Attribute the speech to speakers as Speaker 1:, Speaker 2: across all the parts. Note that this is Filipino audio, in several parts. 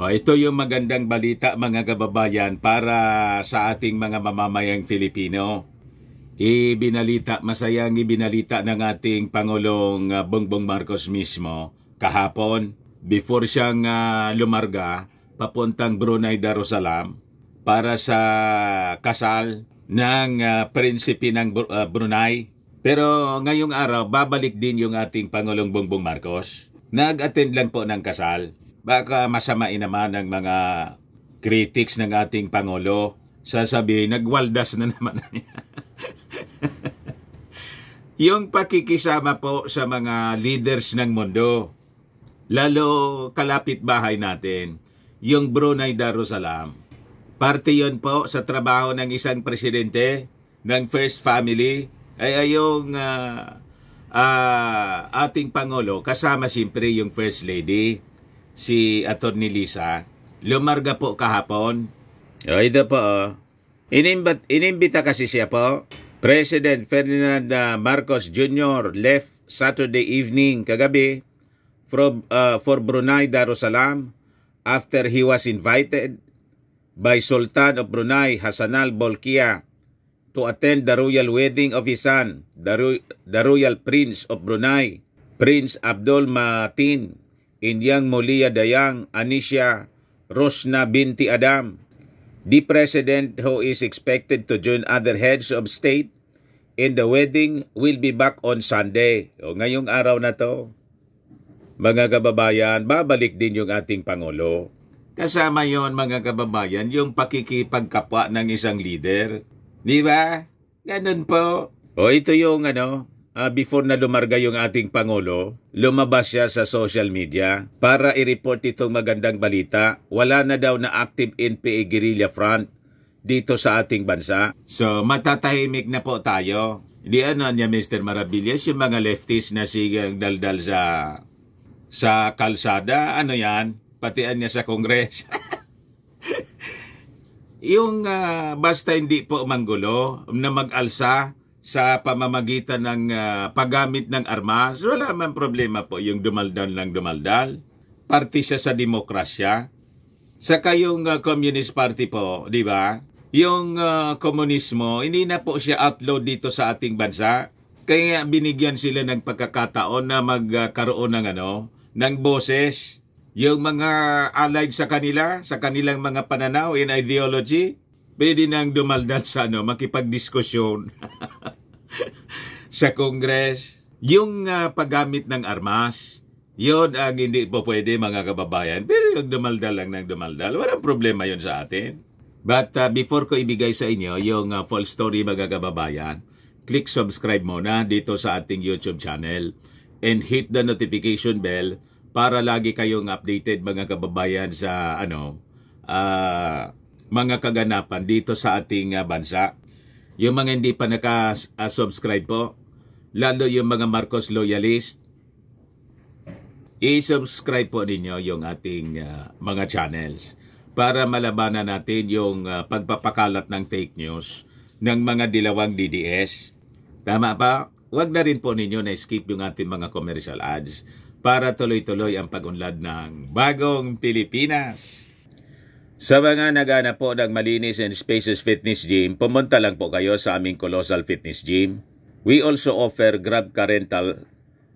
Speaker 1: O, ito yung magandang balita mga kababayan para sa ating mga mamamayang Filipino. Ibinalita, masayang ibinalita ng ating Pangulong ah, Bongbong Marcos mismo kahapon before siyang uh, lumarga papuntang Brunei Darussalam para sa kasal ng uh, prinsipe ng uh, Brunei. Pero ngayong araw, babalik din yung ating Pangulong Bongbong Marcos. Nag-attend lang po ng kasal baka masamain naman ng mga critics ng ating Pangulo. Sasabihin, nagwaldas na naman niya. yung pakikisama po sa mga leaders ng mundo, lalo kalapit bahay natin, yung Brunei Darussalam. Parte yon po sa trabaho ng isang presidente ng First Family ay, ay yung uh, uh, ating Pangulo kasama siyempre yung First Lady si Attorney Lisa. Lumarga po kahapon. Oh, o, da po. Oh. Inimbat, inimbita kasi siya po. President Ferdinand ah, Marcos Jr. left Saturday evening kagabi from, uh, for Brunei Darussalam after he was invited by Sultan of Brunei Hassanal Bolkiah to attend the royal wedding of his son, the, the royal prince of Brunei, Prince Abdul Matin Inyang Molia Dayang Anisha Rosna Binti Adam. The president who is expected to join other heads of state in the wedding will be back on Sunday. O ngayong araw na to, mga kababayan, babalik din yung ating Pangulo. Kasama yon mga kababayan, yung pakikipagkapwa ng isang leader. Di ba? Ganun po. O ito yung ano, uh, before na lumarga yung ating Pangulo, lumabas siya sa social media para i-report itong magandang balita. Wala na daw na active NPA guerrilla front dito sa ating bansa. So, matatahimik na po tayo. Di ano niya Mr. Marabillas, yung mga leftist na sigang daldal sa sa kalsada, ano yan? Patian niya sa kongres. yung uh, basta hindi po manggulo na mag-alsa sa pamamagitan ng uh, paggamit ng armas. Wala man problema po yung dumaldal ng dumaldal. Parti siya sa demokrasya. Saka yung uh, Communist Party po, di ba? Yung uh, komunismo, hindi na po siya outlaw dito sa ating bansa. Kaya binigyan sila ng pagkakataon na magkaroon ng ano, ng boses. Yung mga allied sa kanila, sa kanilang mga pananaw in ideology, pwede nang dumaldal sa ano, makipagdiskusyon. sa Kongres. Yung uh, paggamit ng armas, yon ang hindi po pwede mga kababayan. Pero yung dumaldal lang ng dumaldal, walang problema yon sa atin. But uh, before ko ibigay sa inyo yung uh, full story mga kababayan, click subscribe muna dito sa ating YouTube channel and hit the notification bell para lagi kayong updated mga kababayan sa ano uh, mga kaganapan dito sa ating uh, bansa. Yung mga hindi pa naka-subscribe po, lalo yung mga Marcos loyalist, i-subscribe po ninyo yung ating uh, mga channels para malabanan natin yung uh, pagpapakalat ng fake news ng mga dilawang DDS. Tama ba? Huwag na rin po ninyo na skip yung ating mga commercial ads para tuloy-tuloy ang pag-unlad ng bagong Pilipinas. Sa mga nagana po ng Malinis and Spaces Fitness Gym, pumunta lang po kayo sa aming Colossal Fitness Gym We also offer Grab Car Rental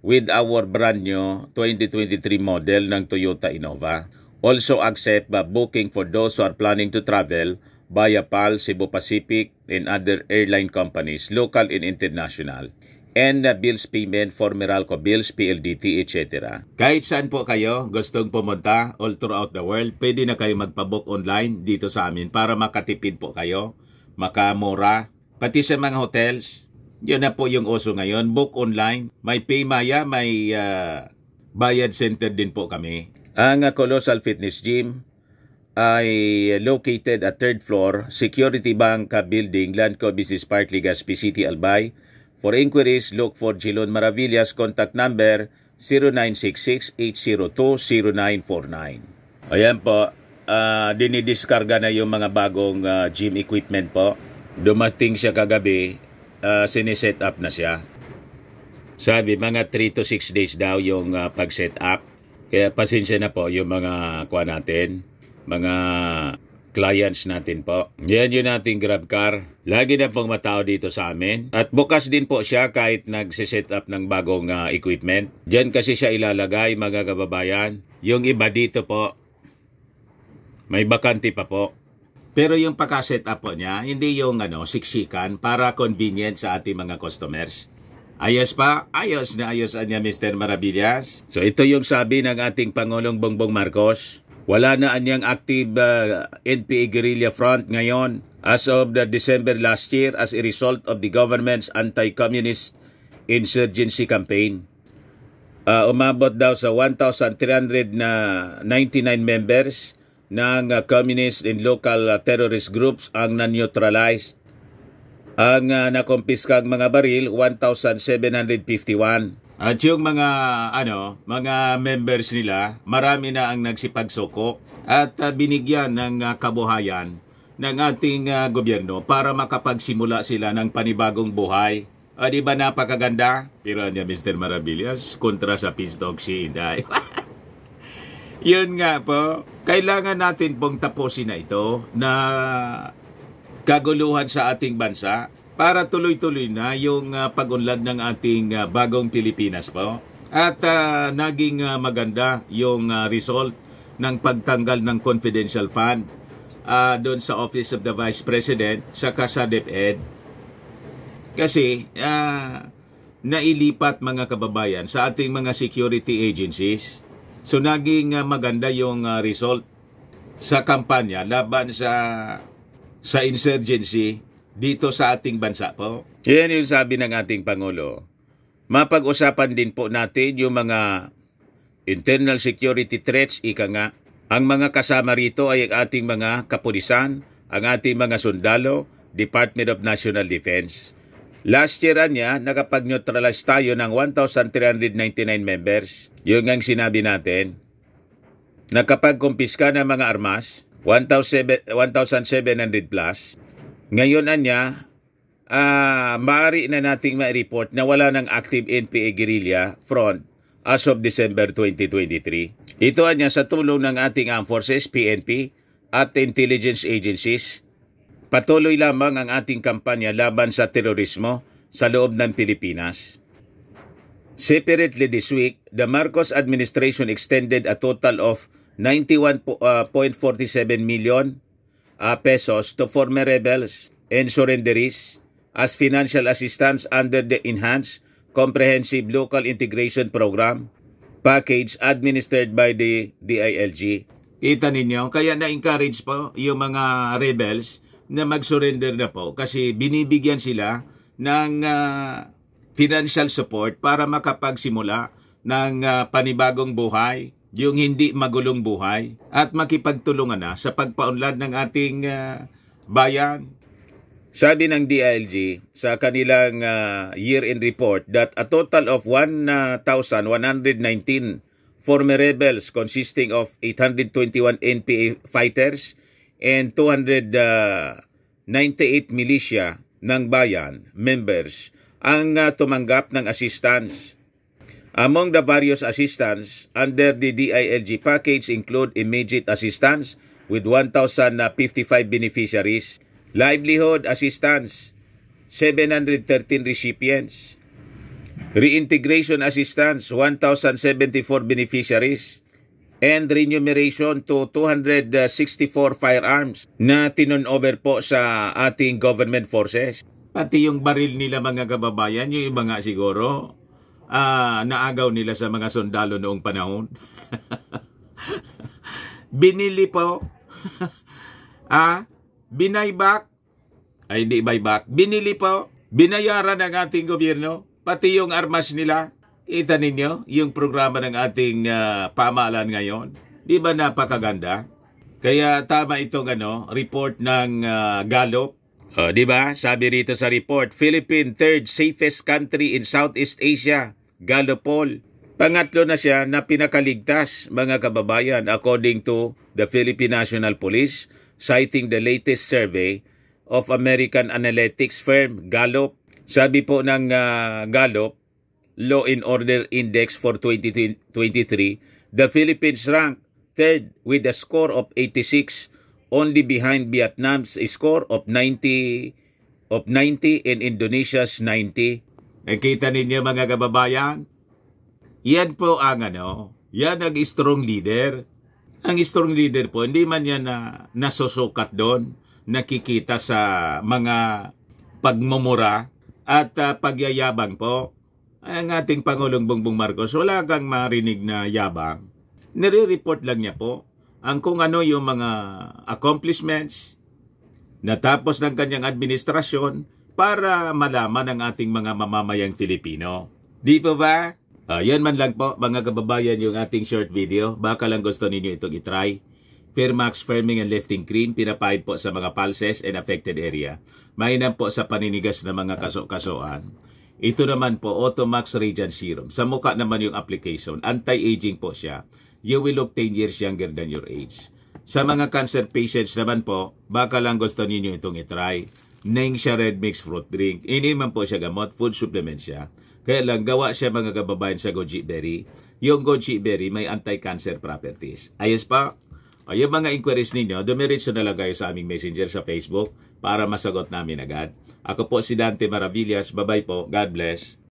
Speaker 1: with our brand new 2023 model ng Toyota Innova. Also accept booking for those who are planning to travel via PAL, Cebu Pacific, and other airline companies, local and international and uh, bills payment for Meralco bills, PLDT, etc. Kahit saan po kayo gustong pumunta all throughout the world, pwede na kayo magpabook online dito sa amin para makatipid po kayo, makamura, pati sa mga hotels, yun na po yung uso ngayon. Book online. May Paymaya, may uh, bayad center din po kami. Ang Colossal Fitness Gym ay located at third floor, Security Banca Building, Landco Business Park, Legazpi City, Albay. For inquiries, look for Jilon Maravillas, contact number 0966-802-0949. Ayan po, uh, dinidiskarga na yung mga bagong uh, gym equipment po. Dumating siya kagabi, uh, siniset up na siya. Sabi, mga 3 to 6 days daw yung uh, pag-set up. Kaya pasensya na po yung mga kuha natin, mga clients natin po. Yan yung nating grab car. Lagi na pong matao dito sa amin. At bukas din po siya kahit nagsiset up ng bagong uh, equipment. Diyan kasi siya ilalagay mga kababayan. Yung iba dito po, may bakante pa po. Pero yung pagka setup po niya, hindi yung ano, siksikan para convenient sa ating mga customers. Ayos pa? Ayos na ayos niya Mr. Maravillas. So ito yung sabi ng ating Pangulong Bongbong Marcos. Wala na anyang active uh, NPA guerrilla front ngayon as of the December last year as a result of the government's anti-communist insurgency campaign. Uh, umabot daw sa 1,399 members ng communist and local uh, terrorist groups ang na-neutralize. Ang uh, nakumpiskang mga baril, 1,751. At yung mga ano, mga members nila, marami na ang nagsipagsuko at uh, binigyan ng uh, kabuhayan ng ating uh, gobyerno para makapagsimula sila ng panibagong buhay. Uh, di ba napakaganda? Pero niya Mr. Maravillas, kontra sa peace toxin. Yun nga po. Kailangan natin pong tapusin na ito na kaguluhan sa ating bansa para tuloy-tuloy na yung uh, pag-unlad ng ating uh, bagong Pilipinas po. At uh, naging uh, maganda yung uh, result ng pagtanggal ng confidential fund uh, doon sa Office of the Vice President sa Casa DepEd. Kasi uh, nailipat mga kababayan sa ating mga security agencies So naging ah, maganda yung ah, result sa kampanya laban sa sa insurgency dito sa ating bansa po. Yan yung sabi ng ating Pangulo. Mapag-usapan din po natin yung mga internal security threats, ika nga. Ang mga kasama rito ay ang ating mga kapulisan, ang ating mga sundalo, Department of National Defense. Last year niya, nakapag-neutralize tayo ng 1,399 members. Yun ang sinabi natin. Nakapag-kumpiska ng mga armas, 1,700 plus. Ngayon niya, uh, ah, maaari na nating ma-report na wala ng active NPA guerrilla front as of December 2023. Ito niya sa tulong ng ating armed forces, PNP, at intelligence agencies Patuloy lamang ang ating kampanya laban sa terorismo sa loob ng Pilipinas. Separately this week, the Marcos administration extended a total of 91.47 ah, million uh, pesos to former rebels and surrenderees as financial assistance under the Enhanced Comprehensive Local Integration Program package administered by the DILG. Kita ninyo, kaya na-encourage po yung mga rebels na mag-surrender na po kasi binibigyan sila ng uh, financial support para makapagsimula ng uh, panibagong buhay, yung hindi magulong buhay at makipagtulungan na sa pagpaunlad ng ating uh, bayan. Sabi ng DILG sa kanilang uh, year-end report that a total of 1,119 former rebels consisting of 821 NPA fighters and 200 uh, 98 milisya ng bayan members ang uh, tumanggap ng assistance. Among the various assistance under the DILG package include immediate assistance with 1,055 beneficiaries, livelihood assistance, 713 recipients, reintegration assistance, 1,074 beneficiaries, and renumeration to 264 firearms na tinonover po sa ating government forces. Pati yung baril nila mga kababayan, yung iba nga siguro, uh, naagaw nila sa mga sundalo noong panahon. Binili po. ah, binayback. Ay, hindi buyback. Binili po. Binayaran ng ating gobyerno. Pati yung armas nila. Kita ninyo yung programa ng ating uh, pamahalaan ngayon? Di ba napakaganda? Kaya tama itong ano, report ng uh, Gallup. Uh, di ba? Sabi rito sa report, Philippine third safest country in Southeast Asia, Gallup poll. Pangatlo na siya na pinakaligtas mga kababayan according to the Philippine National Police citing the latest survey of American analytics firm Gallup. Sabi po ng uh, Gallup, Law and Order Index for 2023, the Philippines ranked third with a score of 86, only behind Vietnam's score of 90 of 90 and Indonesia's 90. Nakita ninyo mga kababayan? Yan po ang ano, yan ang strong leader. Ang strong leader po, hindi man yan na, nasusukat doon, nakikita sa mga pagmumura at uh, pagyayabang po ang ating Pangulong Bongbong Marcos, wala kang marinig na yabang. Nire-report lang niya po ang kung ano yung mga accomplishments natapos ng kanyang administrasyon para malaman ng ating mga mamamayang Filipino. Di pa ba? Uh, ah, yan man lang po mga kababayan yung ating short video. Baka lang gusto ninyo itong itry. Firmax Firming and Lifting Cream pinapahid po sa mga pulses and affected area. Mainam po sa paninigas ng mga kaso-kasoan. Ito naman po, Automax Radiant Serum. Sa mukha naman yung application. Anti-aging po siya. You will look 10 years younger than your age. Sa mga cancer patients naman po, baka lang gusto ninyo itong itry. Nang siya red mixed fruit drink. Iniman po siya gamot, food supplement siya. Kaya lang gawa siya mga kababayan sa goji berry. Yung goji berry may anti-cancer properties. Ayos pa? O, yung mga inquiries ninyo, dumiretso na lang kayo sa aming messenger sa Facebook para masagot namin agad. Ako po si Dante Maravillas. Bye-bye po. God bless.